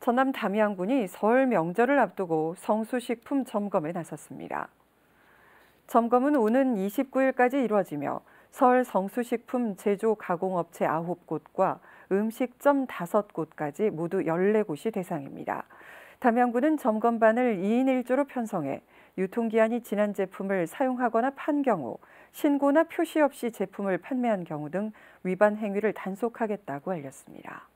전남 담양군이 설 명절을 앞두고 성수식품 점검에 나섰습니다. 점검은 오는 29일까지 이루어지며 설 성수식품 제조 가공업체 9곳과 음식점 5곳까지 모두 14곳이 대상입니다. 담양군은 점검반을 2인 1조로 편성해 유통기한이 지난 제품을 사용하거나 판 경우, 신고나 표시 없이 제품을 판매한 경우 등 위반 행위를 단속하겠다고 알렸습니다.